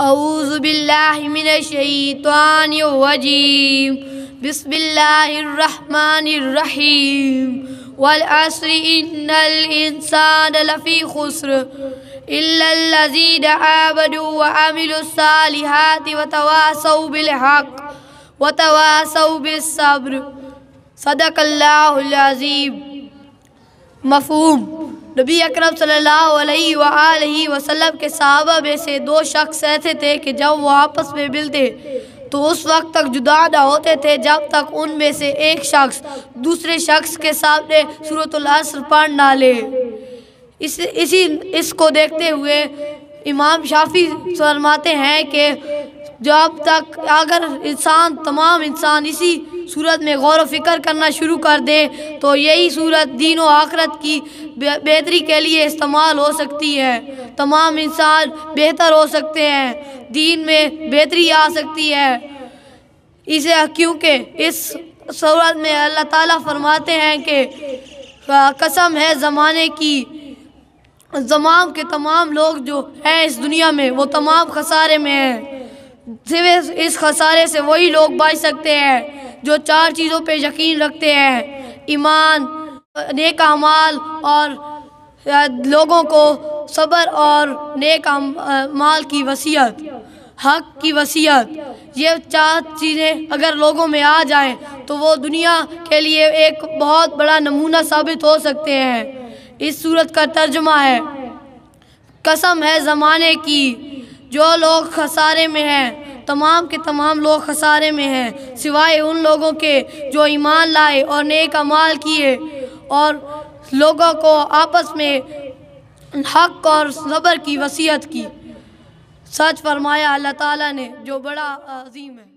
أعوذ بالله من الشيطان الرجيم بسم الله الرحمن الرحيم والعصر إن الإنسان لفي خسر إلا الذين آمنوا وعملوا الصالحات وتواصوا بالحق وتواصوا بالصبر صدق الله العظيم مفهوم نبی اکرم صلی اللہ علیہ وآلہ وسلم کے صحابہ میں سے دو شخص ایسے تھے کہ جب وہ آپس میں ملتے تو اس وقت تک جدا نہ ہوتے تھے جب تک ان میں سے ایک شخص دوسرے شخص کے سامنے صورت العصر پڑھ نہ لے اسی اس کو دیکھتے ہوئے امام شافی فرماتے ہیں کہ جب تک اگر انسان تمام انسان اسی صورت میں غور و فکر کرنا شروع کر دے تو یہی صورت دین و آخرت کی بہتری کے لیے استعمال ہو سکتی ہے تمام انسان بہتر ہو سکتے ہیں دین میں بہتری آ سکتی ہے اسے کیونکہ اس صورت میں اللہ تعالیٰ فرماتے ہیں کہ قسم ہے زمانے کی زمام کے تمام لوگ جو ہیں اس دنیا میں وہ تمام خسارے میں ہیں اس خسارے سے وہی لوگ بچ سکتے ہیں جو چار چیزوں پہ یقین رکھتے ہیں ایمان نیک عمال اور لوگوں کو صبر اور نیک مال کی وصیت حق کی وصیت یہ چار چیزیں اگر لوگوں میں آ جائیں تو وہ دنیا کے لیے ایک بہت بڑا نمونہ ثابت ہو سکتے ہیں اس صورت کا ترجمہ ہے قسم ہے زمانے کی جو لوگ خسارے میں ہیں تمام کے تمام لوگ خسارے میں ہیں سوائے ان لوگوں کے جو ایمان لائے اور نیک عمال کیے اور لوگوں کو آپس میں حق اور صبر کی وصیت کی سچ فرمایا اللہ تعالیٰ نے جو بڑا عظیم ہے